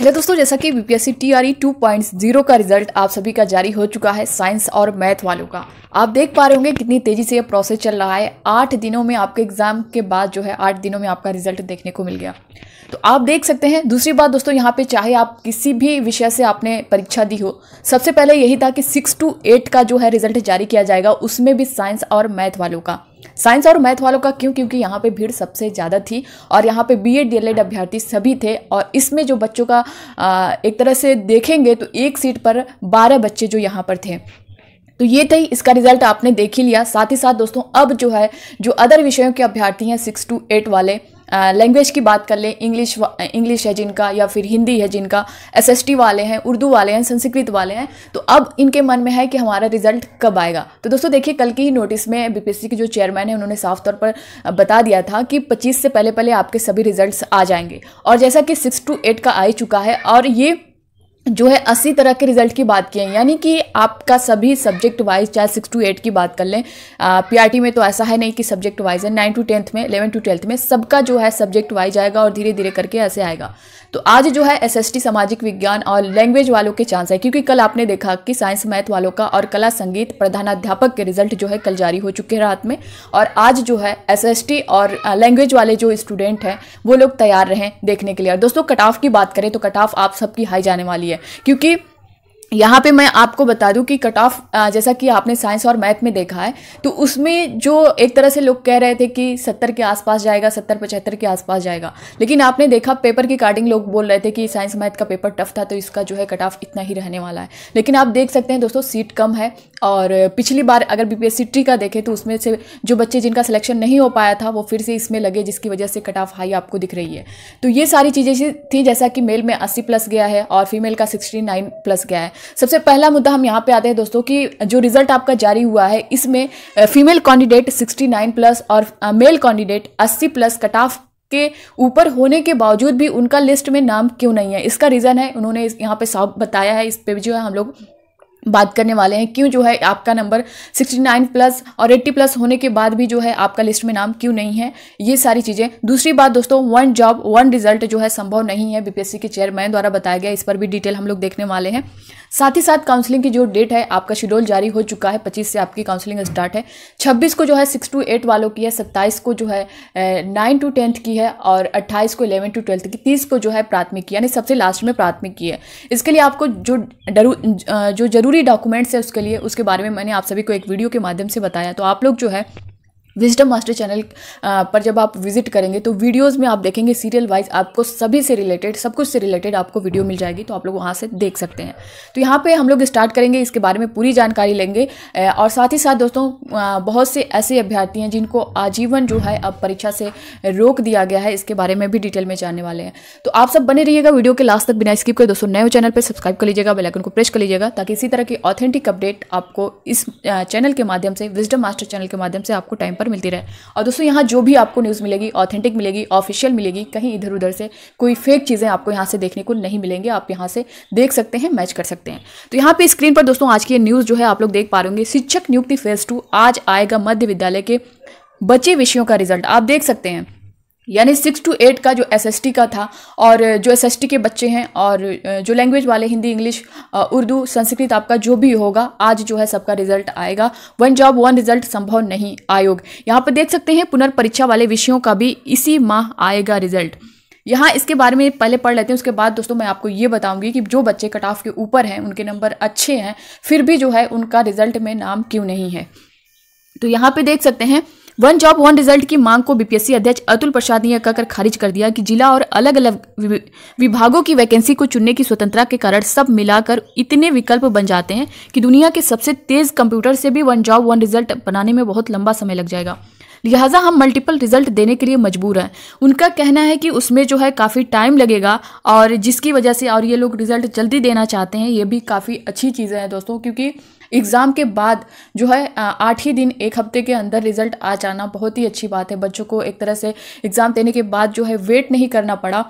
hello दोस्तों जैसा कि बीपीएससी पॉइंट जीरो का रिजल्ट आप सभी का जारी हो चुका है साइंस और मैथ वालों का आप देख पा रहे होंगे कितनी तेजी से यह प्रोसेस चल रहा है आठ दिनों में आपके एग्जाम के बाद जो है आठ दिनों में आपका रिजल्ट देखने को मिल गया तो आप देख सकते हैं दूसरी बात दोस्तों यहाँ पे चाहे आप किसी भी विषय से आपने परीक्षा दी हो सबसे पहले यही था कि सिक्स टू एट का जो है रिजल्ट जारी किया जाएगा उसमें भी साइंस और मैथ वालों का साइंस और मैथ वालों का क्यों क्योंकि यहाँ पे भीड़ सबसे ज़्यादा थी और यहाँ पे बी एड डी अभ्यर्थी सभी थे और इसमें जो बच्चों का एक तरह से देखेंगे तो एक सीट पर बारह बच्चे जो यहाँ पर थे तो ये थे इसका रिजल्ट आपने देख ही लिया साथ ही साथ दोस्तों अब जो है जो अदर विषयों के अभ्यर्थी हैं सिक्स टू एट वाले लैंग्वेज की बात कर लें इंग्लिश इंग्लिश है जिनका या फिर हिंदी है जिनका एसएसटी वाले हैं उर्दू वाले हैं संस्कृत वाले हैं तो अब इनके मन में है कि हमारा रिजल्ट कब आएगा तो दोस्तों देखिए कल की ही नोटिस में बीपीएससी के जो चेयरमैन है उन्होंने साफ तौर पर बता दिया था कि पच्चीस से पहले पहले आपके सभी रिजल्ट आ जाएंगे और जैसा कि सिक्स टू एट का आ चुका है और ये जो है अस्सी तरह के रिजल्ट की बात की है यानी कि आपका सभी सब्जेक्ट वाइज चाहे सिक्स टू एट की बात कर लें पीआरटी e में तो ऐसा है नहीं कि सब्जेक्ट वाइज है नाइन टू टेंथ में इलेवन टू ट्वेल्थ में सबका जो है सब्जेक्ट वाइज आएगा और धीरे धीरे करके ऐसे आएगा तो आज जो है एसएसटी सामाजिक विज्ञान और लैंग्वेज वालों के चांस है क्योंकि कल आपने देखा कि साइंस मैथ वालों का और कला संगीत प्रधानाध्यापक के रिजल्ट जो है कल जारी हो चुके हैं रात में और आज जो है एसएसटी और लैंग्वेज वाले जो स्टूडेंट हैं वो लोग तैयार रहें देखने के लिए और दोस्तों कट ऑफ की बात करें तो कट ऑफ आप सबकी हाई जाने वाली है है क्योंकि यहाँ पे मैं आपको बता दूं कि कट ऑफ जैसा कि आपने साइंस और मैथ में देखा है तो उसमें जो एक तरह से लोग कह रहे थे कि सत्तर के आसपास जाएगा सत्तर पचहत्तर के आसपास जाएगा लेकिन आपने देखा पेपर की कार्डिंग लोग बोल रहे थे कि साइंस मैथ का पेपर टफ था तो इसका जो है कट ऑफ इतना ही रहने वाला है लेकिन आप देख सकते हैं दोस्तों सीट कम है और पिछली बार अगर बी ट्री का देखें तो उसमें से जो बच्चे जिनका सिलेक्शन नहीं हो पाया था वो फिर से इसमें लगे जिसकी वजह से कट ऑफ हाई आपको दिख रही है तो ये सारी चीज़ें थी जैसा कि मेल में अस्सी प्लस गया है और फीमेल का सिक्सटी नाइन प्लस गया है सबसे पहला मुद्दा हम यहाँ पे आते हैं दोस्तों कि जो रिजल्ट आपका जारी हुआ है इसमें फीमेल कैंडिडेट 69 प्लस और male candidate 80 plus cut off के ऊपर होने के बावजूद भी उनका लिस्ट में नाम क्यों नहीं है इसका रीज़न है उन्होंने यहाँ पे साफ बताया है इस पे जो है हम लोग बात करने वाले हैं क्यों जो है आपका नंबर 69 प्लस और 80 प्लस होने के बाद भी जो है आपका लिस्ट में नाम क्यों नहीं है ये सारी चीज़ें दूसरी बात दोस्तों वन जॉब वन रिजल्ट जो है संभव नहीं है बीपीएससी के चेयरमैन द्वारा बताया गया इस पर भी डिटेल हम लोग देखने वाले हैं साथ ही साथ काउंसलिंग की जो डेट है आपका शेड्यूल जारी हो चुका है पच्चीस से आपकी काउंसलिंग स्टार्ट है छब्बीस को जो है सिक्स टू एट वालों की है सत्ताईस को जो है नाइन टू टेंथ की है और अट्ठाईस को इलेवन टू ट्वेल्थ की तीस को जो है प्राथमिक की यानी सबसे लास्ट में प्राथमिक की है इसके लिए आपको जो जो जरूरी डॉक्यूमेंट्स है उसके लिए उसके बारे में मैंने आप सभी को एक वीडियो के माध्यम से बताया तो आप लोग जो है विजडम मास्टर चैनल पर जब आप विजिट करेंगे तो वीडियोस में आप देखेंगे सीरियल वाइज आपको सभी से रिलेटेड सब कुछ से रिलेटेड आपको वीडियो मिल जाएगी तो आप लोग वहाँ से देख सकते हैं तो यहाँ पे हम लोग स्टार्ट करेंगे इसके बारे में पूरी जानकारी लेंगे uh, और साथ ही साथ दोस्तों uh, बहुत से ऐसे अभ्यर्थी हैं जिनको आजीवन जो है अब परीक्षा से रोक दिया गया है इसके बारे में भी डिटेल में जानने वाले हैं तो आप सब बने रहिएगा वीडियो के लास्ट तक बिना स्किप के दोस्तों नए चैनल पर सब्सक्राइब कर लीजिएगा बेलाइकन को प्रेस कर लीजिएगा ताकि इसी तरह की ऑथेंटिक अपडेट आपको इस चैनल uh, के माध्यम से विजडम मास्टर चैनल के माध्यम से आपको टाइम पर पर मिलती रहे और दोस्तों यहाँ जो भी आपको न्यूज़ मिलेगी ऑथेंटिक मिलेगी ऑफिशियल मिलेगी कहीं इधर उधर से कोई फेक चीज़ें आपको यहाँ से देखने को नहीं मिलेंगे आप यहाँ से देख सकते हैं मैच कर सकते हैं तो यहाँ पर स्क्रीन पर दोस्तों आज की न्यूज़ जो है आप लोग देख पा रहे शिक्षक नियुक्ति फेज टू आज आएगा मध्य विद्यालय के बचे विषयों का रिजल्ट आप देख सकते हैं यानी सिक्स टू एट का जो एस का था और जो एस के बच्चे हैं और जो लैंग्वेज वाले हिंदी इंग्लिश उर्दू संस्कृत आपका जो भी होगा आज जो है सबका रिजल्ट आएगा वन जॉब वन रिजल्ट संभव नहीं आयोग यहाँ पर देख सकते हैं पुनर्परीक्षा वाले विषयों का भी इसी माह आएगा रिजल्ट यहाँ इसके बारे में पहले पढ़ लेते हैं उसके बाद दोस्तों मैं आपको ये बताऊंगी कि जो बच्चे कट ऑफ के ऊपर हैं उनके नंबर अच्छे हैं फिर भी जो है उनका रिजल्ट में नाम क्यों नहीं है तो यहाँ पे देख सकते हैं वन जॉब वन रिजल्ट की मांग को बीपीएससी अध्यक्ष अतुल प्रसाद ने यह कहकर खारिज कर दिया कि जिला और अलग अलग विभागों की वैकेंसी को चुनने की स्वतंत्रता के कारण सब मिलाकर इतने विकल्प बन जाते हैं कि दुनिया के सबसे तेज कंप्यूटर से भी वन जॉब वन रिजल्ट बनाने में बहुत लंबा समय लग जाएगा लिहाजा हम मल्टीपल रिजल्ट देने के लिए मजबूर हैं उनका कहना है कि उसमें जो है काफ़ी टाइम लगेगा और जिसकी वजह से और ये लोग रिजल्ट जल्दी देना चाहते हैं ये भी काफ़ी अच्छी चीज़ें हैं दोस्तों क्योंकि एग्ज़ाम के बाद जो है आठ ही दिन एक हफ्ते के अंदर रिजल्ट आ जाना बहुत ही अच्छी बात है बच्चों को एक तरह से एग्ज़ाम देने के बाद जो है वेट नहीं करना पड़ा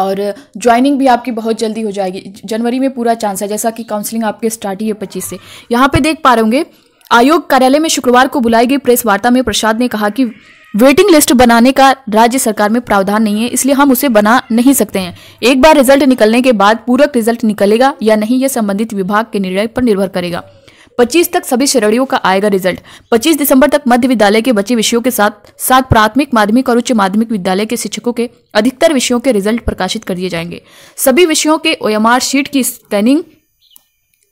और ज्वाइनिंग भी आपकी बहुत जल्दी हो जाएगी जनवरी में पूरा चांस है जैसा कि काउंसलिंग आपके स्टार्ट ही है पच्चीस से यहाँ पे देख पा रहे होंगे आयोग कार्यालय में शुक्रवार को बुलाई गई प्रेस वार्ता में प्रसाद ने कहा कि वेटिंग लिस्ट बनाने का राज्य सरकार में प्रावधान नहीं है इसलिए हम उसे बना नहीं सकते हैं एक बार रिजल्ट निकलने के बाद पूरक रिजल्ट निकलेगा या नहीं यह संबंधित विभाग के निर्णय पर निर्भर करेगा 25 तक सभी श्रेणियों का आएगा रिजल्ट 25 दिसंबर तक मध्य विद्यालय के बच्चे विषयों के साथ साथ प्राथमिक माध्यमिक और उच्च माध्यमिक विद्यालय के शिक्षकों के अधिकतर विषयों के रिजल्ट प्रकाशित कर दिए जाएंगे सभी विषयों के ओ शीट की स्कैनिंग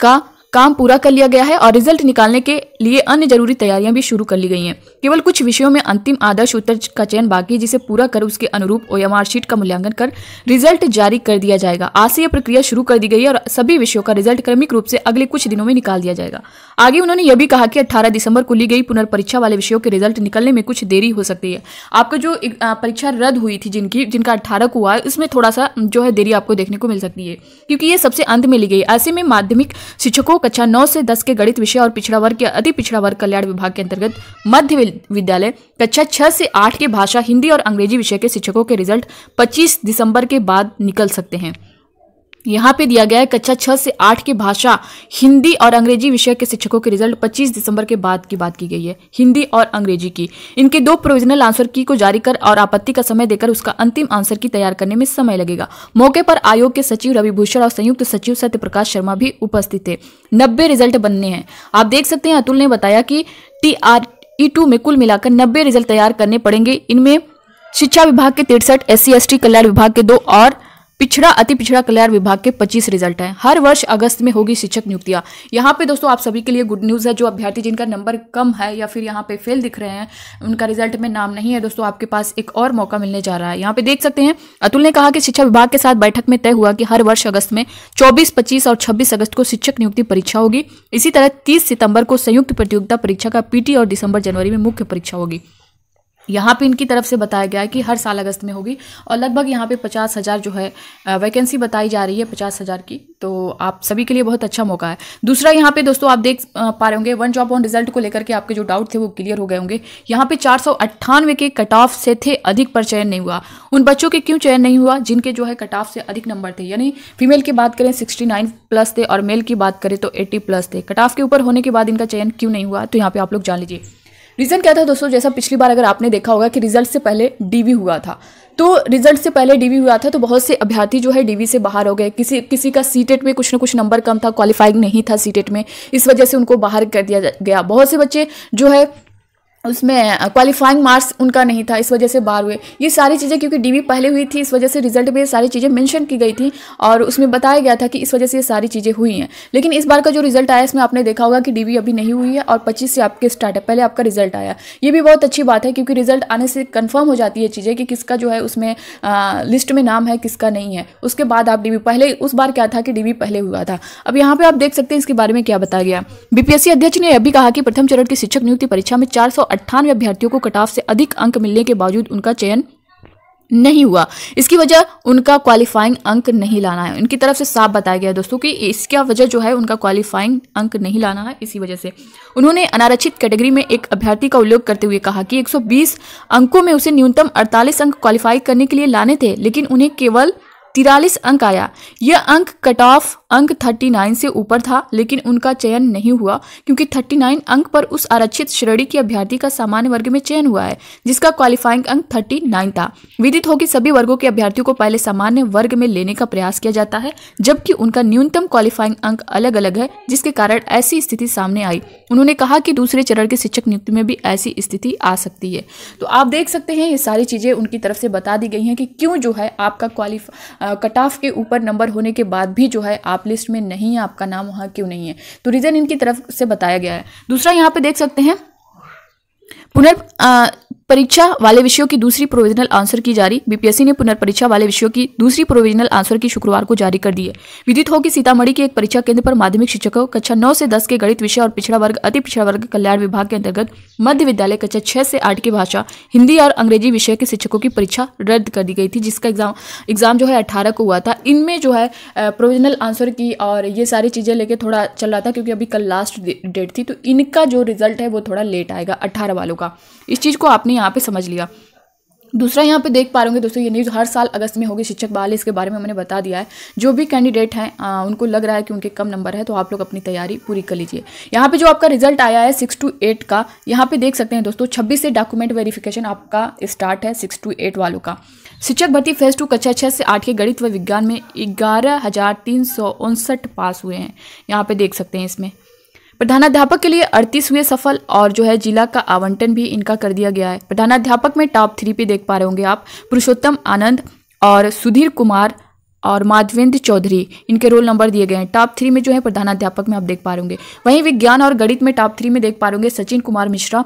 का काम पूरा कर लिया गया है और रिजल्ट निकालने के लिए अन्य जरूरी तैयारियां भी शुरू कर ली गई हैं केवल कुछ विषयों में अंतिम आदर्श उत्तर का चयन बाकी जिसे पूरा कर उसके अनुरूप ओ शीट का मूल्यांकन कर रिजल्ट जारी कर दिया जाएगा आज से यह प्रक्रिया शुरू कर दी गई है और सभी विषयों का रिजल्ट क्रमिक रूप से अगले कुछ दिनों में निकाल दिया जाएगा आगे उन्होंने यह भी कहा कि अट्ठारह दिसंबर को ली गई पुनर्परीक्षा वाले विषयों के रिजल्ट निकलने में कुछ देरी हो सकती है आपका जो परीक्षा रद्द हुई थी जिनकी जिनका अट्ठारह को हुआ है उसमें थोड़ा सा जो है देरी आपको देखने को मिल सकती है क्योंकि ये सबसे अंत में ली गई ऐसे में माध्यमिक शिक्षकों कक्षा नौ से दस के गणित विषय और पिछड़ा वर्ग के चौधरी पिछड़ा वर्ग कल्याण विभाग के अंतर्गत मध्य विद्यालय कक्षा छह से आठ के भाषा हिंदी और अंग्रेजी विषय के शिक्षकों के रिजल्ट पच्चीस दिसंबर के बाद निकल सकते हैं यहाँ पे दिया गया है कक्षा छह से आठ की भाषा हिंदी और अंग्रेजी विषय के शिक्षकों के रिजल्ट 25 दिसंबर के बाद की बात की गई है हिंदी और अंग्रेजी की इनके दो प्रोविजनल आंसर की को जारी कर और आपत्ति का समय देकर उसका अंतिम आंसर की तैयार करने में समय लगेगा मौके पर आयोग के सचिव रवि भूषण और संयुक्त सचिव प्रकाश शर्मा भी उपस्थित थे नब्बे रिजल्ट बनने हैं आप देख सकते हैं अतुल ने बताया की टी आर ई टू में कुल मिलाकर नब्बे रिजल्ट तैयार करने पड़ेंगे इनमें शिक्षा विभाग के तिरसठ एस सी कल्याण विभाग के दो और पिछड़ा अति पिछड़ा कल्याण विभाग के 25 रिजल्ट हैं हर वर्ष अगस्त में होगी शिक्षक नियुक्तियां यहाँ पे दोस्तों आप सभी के लिए गुड न्यूज़ है जो अभ्यर्थी जिनका नंबर कम है या फिर यहाँ पे फेल दिख रहे हैं उनका रिजल्ट में नाम नहीं है दोस्तों आपके पास एक और मौका मिलने जा रहा है यहाँ पे देख सकते हैं अतुल ने कहा कि शिक्षा विभाग के साथ बैठक में तय हुआ कि हर वर्ष अगस्त में चौबीस पच्चीस और छब्बीस अगस्त को शिक्षक नियुक्ति परीक्षा होगी इसी तरह तीस सितंबर को संयुक्त प्रतियोगिता परीक्षा का पीटी और दिसंबर जनवरी में मुख्य परीक्षा होगी यहाँ पे इनकी तरफ से बताया गया है कि हर साल अगस्त में होगी और लगभग यहाँ पे पचास हज़ार जो है वैकेंसी बताई जा रही है पचास हज़ार की तो आप सभी के लिए बहुत अच्छा मौका है दूसरा यहाँ पे दोस्तों आप देख पा रहे होंगे वन जॉब ऑन रिजल्ट को लेकर के आपके जो डाउट थे वो क्लियर हो गए होंगे यहाँ पे चार के कट ऑफ से थे अधिक पर चयन नहीं हुआ उन बच्चों के क्यों चयन नहीं हुआ जिनके जो है कट ऑफ से अधिक नंबर थे यानी फीमेल की बात करें सिक्सटी प्लस थे और मेल की बात करें तो एट्टी प्लस थे कट ऑफ के ऊपर होने के बाद इनका चयन क्यों नहीं हुआ तो यहाँ पर आप लोग जान लीजिए रीज़न क्या था दोस्तों जैसा पिछली बार अगर आपने देखा होगा कि रिजल्ट से पहले डीवी हुआ था तो रिजल्ट से पहले डीवी हुआ था तो बहुत से अभ्यर्थी जो है डीवी से बाहर हो गए किसी किसी का सी में कुछ ना कुछ नंबर कम था क्वालिफाइंग नहीं था सी में इस वजह से उनको बाहर कर दिया गया बहुत से बच्चे जो है उसमें क्वालिफाइंग मार्क्स उनका नहीं था इस वजह से बाहर हुए ये सारी चीज़ें क्योंकि डीवी पहले हुई थी इस वजह से रिजल्ट में ये सारी चीज़ें मेंशन की गई थी और उसमें बताया गया था कि इस वजह से ये सारी चीज़ें हुई हैं लेकिन इस बार का जो रिजल्ट आया इसमें आपने देखा होगा कि डीवी अभी नहीं हुई है और पच्चीस से आपके स्टार्ट है पहले आपका रिजल्ट आया ये भी बहुत अच्छी बात है क्योंकि रिजल्ट आने से कन्फर्म हो जाती है चीज़ें कि किसका जो है उसमें लिस्ट में नाम है किसका नहीं है उसके बाद आप डी पहले उस बार क्या था कि डी पहले हुआ था अब यहाँ पर आप देख सकते हैं इसके बारे में क्या बताया गया बीपीएससी अध्यक्ष ने अभी कहा कि प्रथम चरण की शिक्षक नियुक्ति परीक्षा में चार अट्ठानवे अभ्यर्थियों को कटाव से अधिक अंक मिलने के बावजूद उनका चयन नहीं हुआ इसकी वजह उनका क्वालिफाइंग अंक नहीं लाना है उनकी तरफ से साफ बताया गया दोस्तों कि इसका वजह जो है उनका क्वालिफाइंग अंक नहीं लाना है इसी वजह से उन्होंने अनारक्षित कैटेगरी में एक अभ्यर्थी का उल्लेख करते हुए कहा कि 120 अंकों में उसे न्यूनतम 48 अंक क्वालिफाई करने के लिए लाने थे लेकिन उन्हें केवल तिरालीस अंक आया यह अंक कट ऑफ अंक 39 से ऊपर था लेकिन उनका चयन नहीं हुआ क्योंकि 39 अंक पर उस आरक्षित श्रेणी के अभ्यर्थी का सामान्य वर्ग में चयन हुआ है जिसका क्वालिफाइंग अंक 39 था विदित हो कि सभी वर्गों के अभ्यर्थियों को पहले सामान्य वर्ग में लेने का प्रयास किया जाता है जबकि उनका न्यूनतम क्वालिफाइंग अंक अलग अलग है जिसके कारण ऐसी स्थिति सामने आई उन्होंने कहा कि दूसरे चरण के शिक्षक नियुक्ति में भी ऐसी स्थिति आ सकती है तो आप देख सकते हैं ये सारी चीज़ें उनकी तरफ से बता दी गई हैं कि क्यों जो है आपका क्वालिफा कट ऑफ के ऊपर नंबर होने के बाद भी जो है आप लिस्ट में नहीं है आपका नाम वहाँ क्यों नहीं है तो रीज़न इनकी तरफ से बताया गया है दूसरा यहाँ पर देख सकते हैं पुनर् परीक्षा वाले विषयों की दूसरी प्रोविजनल आंसर की जारी बीपीएससी ने पुनर्परीक्षा वाले विषयों की दूसरी प्रोविजनल आंसर की शुक्रवार को जारी कर दी है विदित हो कि सीतामढ़ी के एक परीक्षा केंद्र पर माध्यमिक शिक्षकों कक्षा 9 से 10 के गणित विषय और पिछड़ा वर्ग अति पिछड़ा वर्ग कल्याण विभाग के अंतर्गत मध्य विद्यालय कक्षा छह से आठ की भाषा हिंदी और अंग्रेजी विषय के शिक्षकों की परीक्षा रद्द कर दी गई थी जिसका एग्जाम एग्जाम जो है अट्ठारह को हुआ था इनमें जो है प्रोविजनल आंसर की और ये सारी चीज़ें लेके थोड़ा चल रहा था क्योंकि अभी कल लास्ट डेट थी तो इनका जो रिजल्ट है वो थोड़ा लेट आएगा अट्ठारह वालों का इस चीज़ को आपने यहाँ पे समझ लिया दूसरा यहाँ पे देख पा रहे होंगे दोस्तों ये न्यूज़ हर साल अगस्त में होगी शिक्षक बहाली इसके बारे में मैंने बता दिया है जो भी कैंडिडेट हैं उनको लग रहा है कि उनके कम नंबर है तो आप लोग अपनी तैयारी पूरी कर लीजिए यहाँ पे जो आपका रिजल्ट आया है सिक्स टू एट का यहाँ पे देख सकते हैं दोस्तों छब्बीस से डॉक्यूमेंट वेरीफिकेशन आपका स्टार्ट है सिक्स टू एट वालों का शिक्षक भर्ती फेज टू कक्षा छः से आठ के गणित व विज्ञान में ग्यारह पास हुए हैं यहाँ पर देख सकते हैं इसमें प्रधानाध्यापक के लिए अड़तीस हुए सफल और जो है जिला का आवंटन भी इनका कर दिया गया है प्रधानाध्यापक में टॉप थ्री पे देख पा रहे होंगे आप पुरुषोत्तम आनंद और सुधीर कुमार और माधवेंद्र चौधरी इनके रोल नंबर दिए गए हैं टॉप थ्री में जो है प्रधानाध्यापक में आप देख पा रहे होंगे वहीं विज्ञान और गणित में टॉप थ्री में देख पा रहे होंगे सचिन कुमार मिश्रा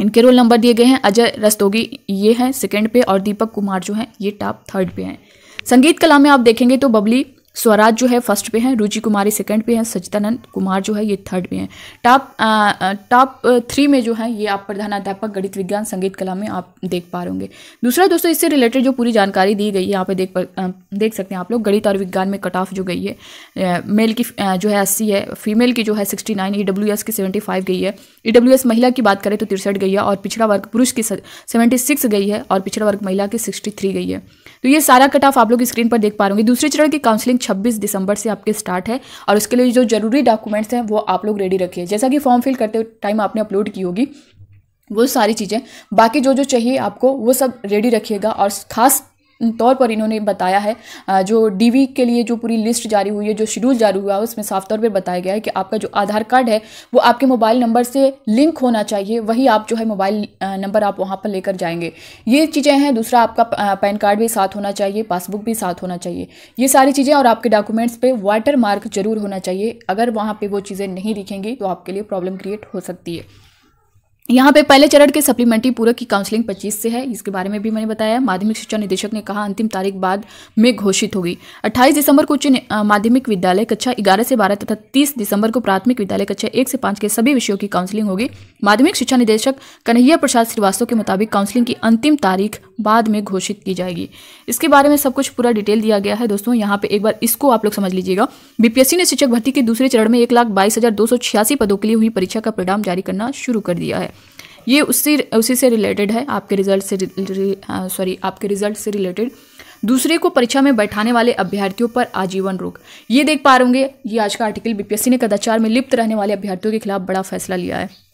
इनके रोल नंबर दिए गए हैं अजय रस्तोगी ये हैं सेकेंड पे और दीपक कुमार जो हैं ये टॉप थर्ड पे हैं संगीत कला में आप देखेंगे तो बबली स्वराज जो है फर्स्ट पे हैं रुचि कुमारी सेकंड पे हैं सचिदानंद कुमार जो है ये थर्ड पे हैं टॉप टॉप थ्री में जो है ये आप प्रधानाध्यापक गणित विज्ञान संगीत कला में आप देख पा रहे होंगे दूसरा दोस्तों इससे रिलेटेड जो पूरी जानकारी दी गई है यहाँ पे देख पर, आ, देख सकते हैं आप लोग गणित और विज्ञान में कट ऑफ जो गई है मेल की जो है अस्सी है फीमेल की जो है sixty nine E W S की सेवेंटी फाइव गई है ई डब्ल्यू एस महिला की बात करें तो तिरसठ गई है और पिछड़ा वर्ग पुरुष की सेवेंटी सिक्स गई है और पिछड़ा वर्ग महिला की सिक्सटी थ्री गई है तो ये सारा कट ऑफ आप लोग स्क्रीन पर देख पा रहे दूसरे चरण की काउंसिलिंग छब्बीस दिसंबर से आपके स्टार्ट है और उसके लिए जो ज़रूरी डॉक्यूमेंट्स हैं वो आप लोग रेडी रखिए जैसा कि फॉर्म फिल करते टाइम आपने अपलोड की होगी वो सारी चीज़ें बाकी जो जो चाहिए आपको वो सब रेडी रखिएगा और ख़ास तौर पर इन्होंने बताया है जो डीवी के लिए जो पूरी लिस्ट जारी हुई है जो शेड्यूल जारी हुआ है उसमें साफ तौर पर बताया गया है कि आपका जो आधार कार्ड है वो आपके मोबाइल नंबर से लिंक होना चाहिए वही आप जो है मोबाइल नंबर आप वहाँ पर लेकर जाएंगे ये चीज़ें हैं दूसरा आपका पैन कार्ड भी साथ होना चाहिए पासबुक भी साथ होना चाहिए ये सारी चीज़ें और आपके डॉक्यूमेंट्स पर वाटर मार्क जरूर होना चाहिए अगर वहाँ पर वो चीज़ें नहीं दिखेंगी तो आपके लिए प्रॉब्लम क्रिएट हो सकती है यहाँ पे पहले चरण के सप्लीमेंट्री पूरक की काउंसलिंग 25 से है इसके बारे में भी मैंने बताया माध्यमिक शिक्षा निदेशक ने कहा अंतिम तारीख बाद में घोषित होगी 28 दिसंबर को उच्च माध्यमिक विद्यालय कक्षा 11 से 12 तथा 30 दिसंबर को प्राथमिक विद्यालय कक्षा 1 से 5 के सभी विषयों की काउंसलिंग होगी माध्यमिक शिक्षा निदेशक कन्हैया प्रसाद श्रीवास्तव के मुताबिक काउंसलिंग की अंतिम तारीख बाद में घोषित की जाएगी इसके बारे में सब कुछ पूरा डिटेल दिया गया है दोस्तों यहाँ पे एक बार इसको आप लोग समझ लीजिएगा बीपीएससी ने शिक्षक भर्ती के दूसरे चरण में एक लाख बाईस हजार दो सौ छियासी पदों के लिए हुई परीक्षा का परिणाम जारी करना शुरू कर दिया है ये उसी उसी से रिलेटेड है आपके रिजल्ट से सॉरी आपके रिजल्ट से रिलेटेड दूसरे को परीक्षा में बैठाने वाले अभ्यर्थियों पर आजीवन रोक ये देख पा रहे ये आज का आर्टिकल बीपीएससी ने कदाचार में लिप्त रहने वाले अभ्यर्थियों के खिलाफ बड़ा फैसला लिया है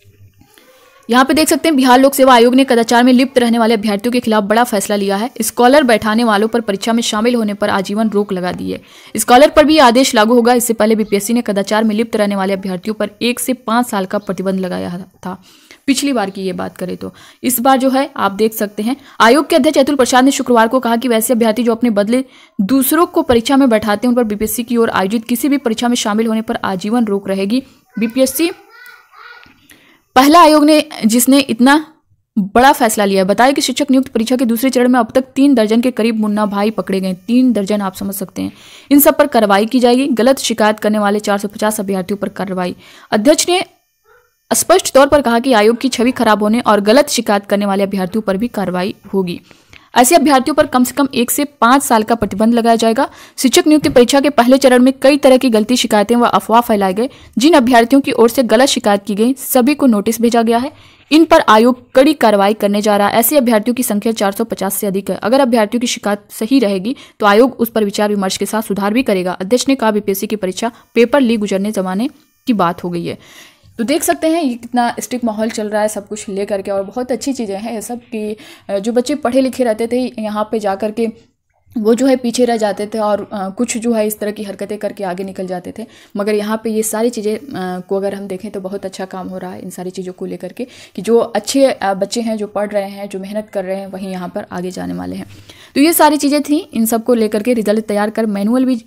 यहाँ पे देख सकते हैं बिहार लोक सेवा आयोग ने कदाचार में लिप्त रहने वाले अभ्यर्थियों के खिलाफ बड़ा फैसला लिया है स्कॉलर बैठाने वालों पर परीक्षा में शामिल होने पर आजीवन रोक लगा दी है स्कॉलर पर भी आदेश लागू होगा इससे पहले बीपीएससी ने कदाचार में लिप्त रहने वाले अभ्यर्थियों पर एक से पांच साल का प्रतिबंध लगाया था पिछली बार की ये बात करें तो इस बार जो है आप देख सकते हैं आयोग के अध्यक्ष अतुल प्रसाद ने शुक्रवार को कहा कि वैसे अभ्यर्थी जो अपने बदले दूसरों को परीक्षा में बैठाते हैं उन पर बीपीएससी की ओर आयोजित किसी भी परीक्षा में शामिल होने पर आजीवन रोक रहेगी बीपीएससी पहला आयोग ने जिसने इतना बड़ा फैसला लिया बताया कि शिक्षक नियुक्त परीक्षा के दूसरे चरण में अब तक तीन दर्जन के करीब मुन्ना भाई पकड़े गए तीन दर्जन आप समझ सकते हैं इन सब पर कार्रवाई की जाएगी गलत शिकायत करने वाले 450 अभ्यर्थियों पर कार्रवाई अध्यक्ष ने स्पष्ट तौर पर कहा कि आयोग की छवि खराब होने और गलत शिकायत करने वाले अभ्यर्थियों पर भी कार्रवाई होगी ऐसे अभ्यर्थियों पर कम से कम एक से पांच साल का प्रतिबंध लगाया जाएगा शिक्षक नियुक्ति परीक्षा के पहले चरण में कई तरह की गलती शिकायतें व अफवाह फैलाए गए जिन अभ्यर्थियों की ओर से गलत शिकायत की गई सभी को नोटिस भेजा गया है इन पर आयोग कड़ी कार्रवाई करने जा रहा है ऐसे अभ्यर्थियों की संख्या 450 से अधिक है अगर अभ्यर्थियों की शिकायत सही रहेगी तो आयोग उस पर विचार विमर्श के साथ सुधार भी करेगा अध्यक्ष ने कहा बीपीएससी की परीक्षा पेपर लीक गुजरने जमाने की बात हो गई है तो देख सकते हैं ये कितना स्टिक माहौल चल रहा है सब कुछ ले करके और बहुत अच्छी चीज़ें हैं ये सब कि जो बच्चे पढ़े लिखे रहते थे यहाँ पे जा कर के वो जो है पीछे रह जाते थे और कुछ जो है इस तरह की हरकतें करके आगे निकल जाते थे मगर यहाँ पे ये सारी चीज़ें को अगर हम देखें तो बहुत अच्छा काम हो रहा है इन सारी चीज़ों को लेकर के कि जो अच्छे बच्चे हैं जो पढ़ रहे हैं जो मेहनत कर रहे हैं वहीं यहाँ पर आगे जाने वाले हैं तो ये सारी चीज़ें थी इन सबको लेकर के रिजल्ट तैयार कर मैनुअल भी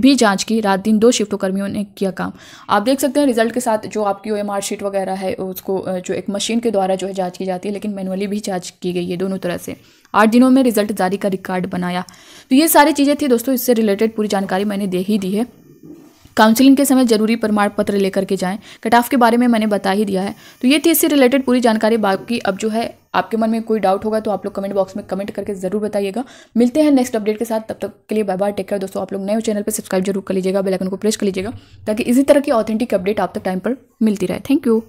भी जाँच की रात दिन दो शिफ्टों कर्मियों ने किया काम आप देख सकते हैं रिजल्ट के साथ जो आपकी ओ शीट वगैरह है उसको जो एक मशीन के द्वारा जो है जाँच की जाती है लेकिन मैनुअली भी जाँच की गई है दोनों तरह से आठ दिनों में रिजल्ट जारी का रिकॉर्ड बनाया तो ये सारी चीज़ें थी दोस्तों इससे रिलेटेड पूरी जानकारी मैंने दे ही दी है काउंसलिंग के समय जरूरी प्रमाण पत्र लेकर के जाएं कट ऑफ के बारे में मैंने बता ही दिया है तो ये थी इससे रिलेटेड पूरी जानकारी बाकी अब जो है आपके मन में कोई डाउट होगा तो आप लोग कमेंट बॉक्स में कमेंट करके ज़रूर बताइएगा मिलते हैं नेक्स्ट अपडेट के साथ तब तक के लिए बाय बाय टेक केयर दोस्तों आप लोग नए चैनल पर सब्सक्राइब जरूर कर लीजिएगा बेलाइकन को प्रेस कर लीजिएगा ताकि इसी तरह की ऑथेंटिक अपडेट आप तक टाइम पर मिलती रहे थैंक यू